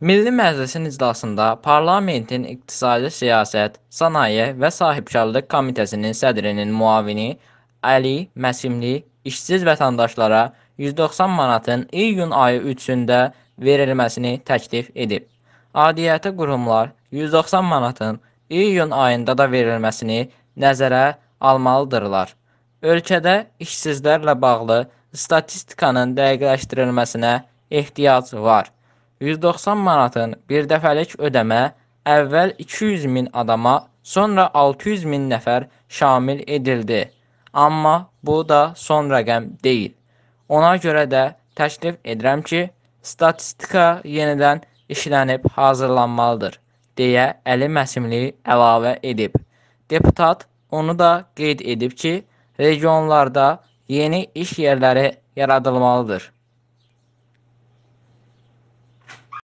Milli Məclisin iclasında Parlamentin İqtisadi Siyasət, Sənaye və Sahibkarlıq Komitəsinin sədrinin müavini Əli Məsimli işsiz vətəndaşlara 190 manatın iyun ayı 3-də verilməsini təklif edib. Adiyyəti qurumlar 190 manatın iyun ayında da verilməsini nəzərə almalıdırlar. Ölkədə işsizlərlə bağlı statistikanın dəqiqləşdirilməsinə ehtiyac var. 190 manatın birdəfəlik ödəmə əvvəl 200 min adama, sonra 600 min nəfər şamil edildi. Amma bu da son rəqəm deyil. Ona görə də təklif edirəm ki, statistika yenidən işlənib hazırlanmalıdır, deyə Əli Məsimli əlavə edib. Deputat onu da qeyd edib ki, regionlarda yeni iş yerləri yaradılmalıdır.